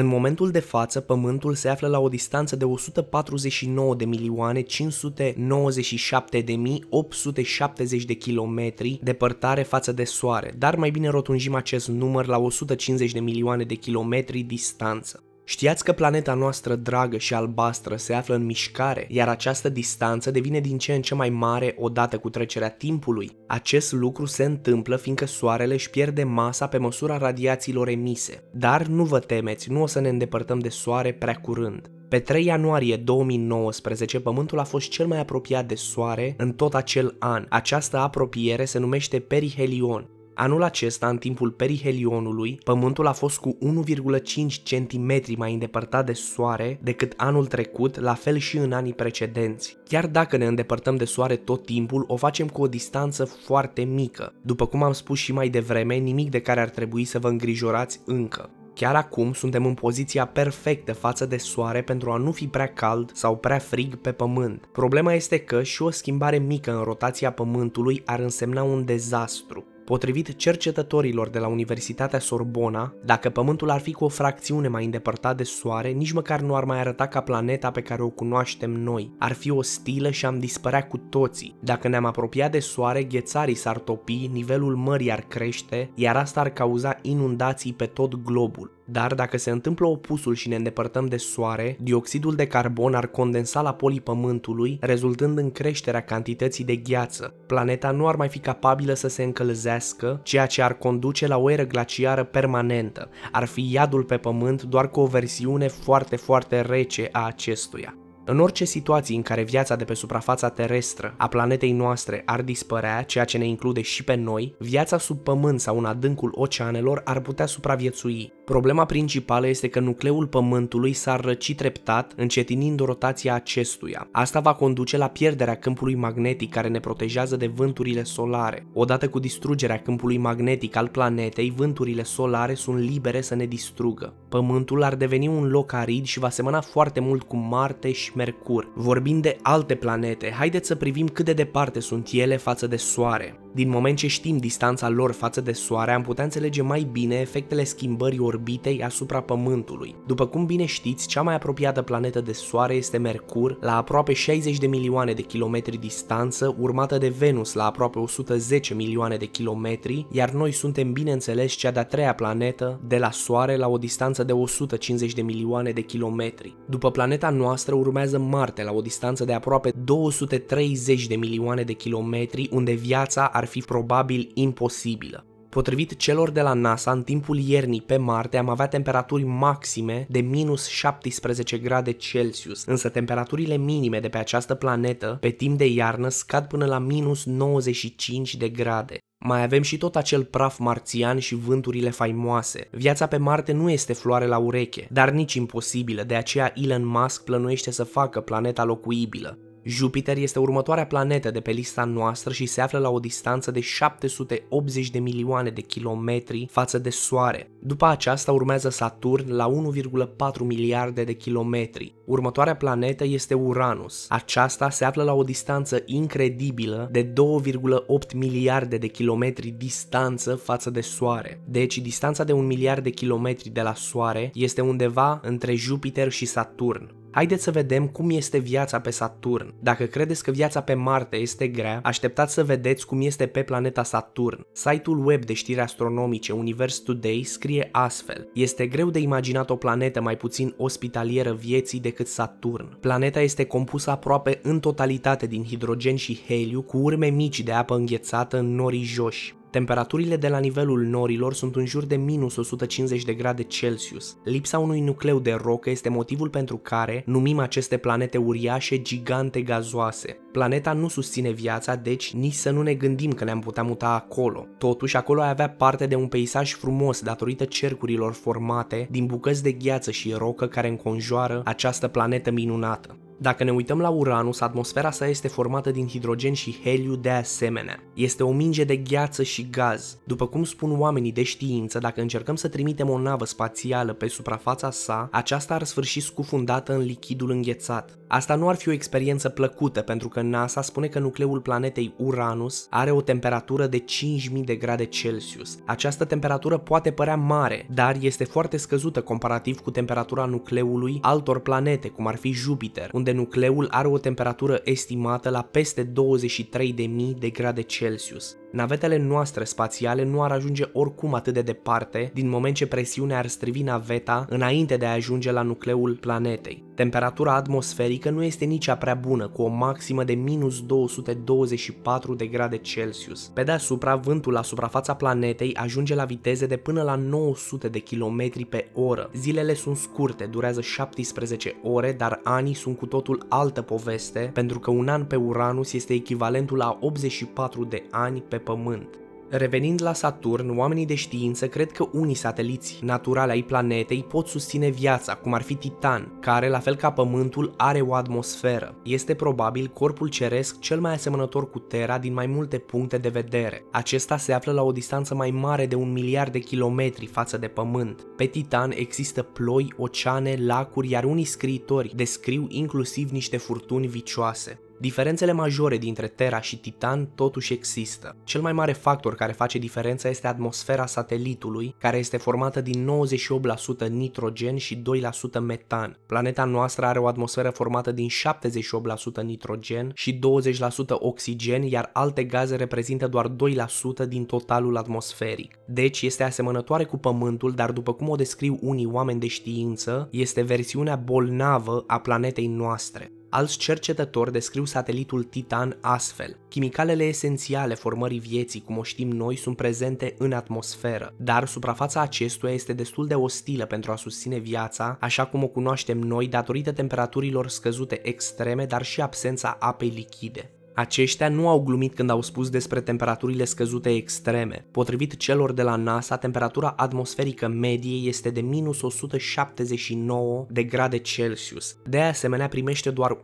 În momentul de față, Pământul se află la o distanță de 149 de milioane 597 de 870 de kilometri depărtare față de Soare, dar mai bine rotunjim acest număr la 150 de milioane de kilometri distanță. Știați că planeta noastră dragă și albastră se află în mișcare, iar această distanță devine din ce în ce mai mare odată cu trecerea timpului. Acest lucru se întâmplă fiindcă Soarele își pierde masa pe măsura radiațiilor emise. Dar nu vă temeți, nu o să ne îndepărtăm de Soare prea curând. Pe 3 ianuarie 2019, Pământul a fost cel mai apropiat de Soare în tot acel an. Această apropiere se numește perihelion Anul acesta, în timpul perihelionului, Pământul a fost cu 1,5 cm mai îndepărtat de Soare decât anul trecut, la fel și în anii precedenți. Chiar dacă ne îndepărtăm de Soare tot timpul, o facem cu o distanță foarte mică. După cum am spus și mai devreme, nimic de care ar trebui să vă îngrijorați încă. Chiar acum suntem în poziția perfectă față de soare pentru a nu fi prea cald sau prea frig pe pământ. Problema este că și o schimbare mică în rotația pământului ar însemna un dezastru. Potrivit cercetătorilor de la Universitatea Sorbona, dacă Pământul ar fi cu o fracțiune mai îndepărtat de Soare, nici măcar nu ar mai arăta ca planeta pe care o cunoaștem noi. Ar fi o stilă și am dispărea cu toții. Dacă ne-am apropiat de Soare, ghețarii s-ar topi, nivelul mării ar crește, iar asta ar cauza inundații pe tot globul. Dar dacă se întâmplă opusul și ne îndepărtăm de soare, dioxidul de carbon ar condensa la polii pământului, rezultând în creșterea cantității de gheață. Planeta nu ar mai fi capabilă să se încălzească, ceea ce ar conduce la o eră glaciară permanentă. Ar fi iadul pe pământ doar cu o versiune foarte, foarte rece a acestuia. În orice situație în care viața de pe suprafața terestră a planetei noastre ar dispărea, ceea ce ne include și pe noi, viața sub pământ sau în adâncul oceanelor ar putea supraviețui. Problema principală este că nucleul Pământului s-a răcit treptat, încetinind rotația acestuia. Asta va conduce la pierderea câmpului magnetic care ne protejează de vânturile solare. Odată cu distrugerea câmpului magnetic al planetei, vânturile solare sunt libere să ne distrugă. Pământul ar deveni un loc arid și va semăna foarte mult cu Marte și Mercur. Vorbind de alte planete, haideți să privim cât de departe sunt ele față de Soare. Din moment ce știm distanța lor față de Soare, am putea înțelege mai bine efectele schimbării orbitei asupra Pământului. După cum bine știți, cea mai apropiată planetă de Soare este Mercur, la aproape 60 de milioane de kilometri distanță, urmată de Venus la aproape 110 milioane de kilometri, iar noi suntem bineînțeles cea de-a treia planetă de la Soare la o distanță de 150 de milioane de kilometri. După planeta noastră urmează Marte la o distanță de aproape 230 de milioane de kilometri, unde viața ar fi probabil imposibilă. Potrivit celor de la NASA, în timpul iernii pe Marte am avea temperaturi maxime de minus 17 grade Celsius, însă temperaturile minime de pe această planetă pe timp de iarnă scad până la minus 95 de grade. Mai avem și tot acel praf marțian și vânturile faimoase. Viața pe Marte nu este floare la ureche, dar nici imposibilă, de aceea Elon Musk plănuiește să facă planeta locuibilă. Jupiter este următoarea planetă de pe lista noastră și se află la o distanță de 780 de milioane de kilometri față de Soare. După aceasta urmează Saturn la 1,4 miliarde de kilometri. Următoarea planetă este Uranus. Aceasta se află la o distanță incredibilă de 2,8 miliarde de kilometri distanță față de Soare. Deci distanța de un miliard de kilometri de la Soare este undeva între Jupiter și Saturn. Haideți să vedem cum este viața pe Saturn. Dacă credeți că viața pe Marte este grea, așteptați să vedeți cum este pe planeta Saturn. Site-ul web de știri astronomice Universe Today scrie astfel. Este greu de imaginat o planetă mai puțin ospitalieră vieții decât Saturn. Planeta este compusă aproape în totalitate din hidrogen și heliu cu urme mici de apă înghețată în norii joși. Temperaturile de la nivelul norilor sunt în jur de minus 150 de grade Celsius. Lipsa unui nucleu de rocă este motivul pentru care numim aceste planete uriașe gigante gazoase. Planeta nu susține viața, deci nici să nu ne gândim că ne-am putea muta acolo. Totuși, acolo ai avea parte de un peisaj frumos datorită cercurilor formate din bucăți de gheață și rocă care înconjoară această planetă minunată. Dacă ne uităm la Uranus, atmosfera sa este formată din hidrogen și heliu de asemenea. Este o minge de gheață și gaz. După cum spun oamenii de știință, dacă încercăm să trimitem o navă spațială pe suprafața sa, aceasta ar sfârși scufundată în lichidul înghețat. Asta nu ar fi o experiență plăcută pentru că NASA spune că nucleul planetei Uranus are o temperatură de 5000 de grade Celsius. Această temperatură poate părea mare, dar este foarte scăzută comparativ cu temperatura nucleului altor planete, cum ar fi Jupiter, unde nucleul are o temperatură estimată la peste 23.000 de grade Celsius. Navetele noastre spațiale nu ar ajunge oricum atât de departe, din moment ce presiunea ar strivi naveta înainte de a ajunge la nucleul planetei. Temperatura atmosferică nu este nici a prea bună, cu o maximă de minus 224 de grade Celsius. Pe deasupra, vântul la suprafața planetei ajunge la viteze de până la 900 de km pe oră. Zilele sunt scurte, durează 17 ore, dar anii sunt cu totul altă poveste, pentru că un an pe Uranus este echivalentul la 84 de ani pe pe Pământ. Revenind la Saturn, oamenii de știință cred că unii sateliți naturale ai planetei pot susține viața, cum ar fi Titan, care, la fel ca Pământul, are o atmosferă. Este probabil corpul ceresc cel mai asemănător cu Terra din mai multe puncte de vedere. Acesta se află la o distanță mai mare de un miliard de kilometri față de Pământ. Pe Titan există ploi, oceane, lacuri, iar unii scriitori descriu inclusiv niște furtuni vicioase. Diferențele majore dintre Terra și Titan totuși există. Cel mai mare factor care face diferența este atmosfera satelitului, care este formată din 98% nitrogen și 2% metan. Planeta noastră are o atmosferă formată din 78% nitrogen și 20% oxigen, iar alte gaze reprezintă doar 2% din totalul atmosferic. Deci este asemănătoare cu Pământul, dar după cum o descriu unii oameni de știință, este versiunea bolnavă a planetei noastre. Alți cercetători descriu satelitul Titan astfel. Chimicalele esențiale formării vieții, cum o știm noi, sunt prezente în atmosferă, dar suprafața acestuia este destul de ostilă pentru a susține viața, așa cum o cunoaștem noi, datorită temperaturilor scăzute extreme, dar și absența apei lichide. Aceștia nu au glumit când au spus despre temperaturile scăzute extreme. Potrivit celor de la NASA, temperatura atmosferică medie este de minus 179 de grade Celsius. De asemenea, primește doar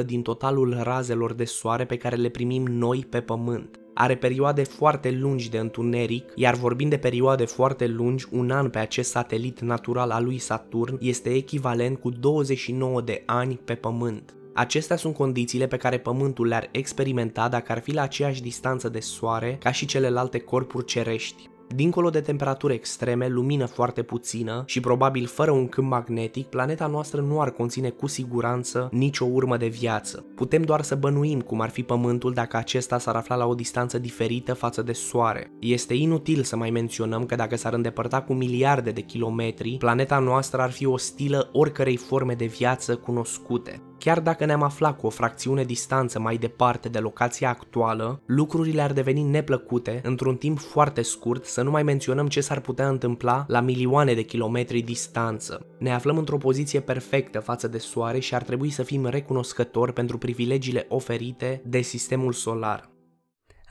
1% din totalul razelor de soare pe care le primim noi pe Pământ are perioade foarte lungi de întuneric, iar vorbind de perioade foarte lungi, un an pe acest satelit natural al lui Saturn este echivalent cu 29 de ani pe Pământ. Acestea sunt condițiile pe care Pământul le-ar experimenta dacă ar fi la aceeași distanță de soare ca și celelalte corpuri cerești. Dincolo de temperaturi extreme, lumină foarte puțină și probabil fără un câmp magnetic, planeta noastră nu ar conține cu siguranță nicio urmă de viață. Putem doar să bănuim cum ar fi Pământul dacă acesta s-ar afla la o distanță diferită față de Soare. Este inutil să mai menționăm că dacă s-ar îndepărta cu miliarde de kilometri, planeta noastră ar fi ostilă oricărei forme de viață cunoscute. Chiar dacă ne-am aflat cu o fracțiune distanță mai departe de locația actuală, lucrurile ar deveni neplăcute într-un timp foarte scurt, să nu mai menționăm ce s-ar putea întâmpla la milioane de kilometri distanță. Ne aflăm într-o poziție perfectă față de soare și ar trebui să fim recunoscători pentru privilegiile oferite de sistemul solar.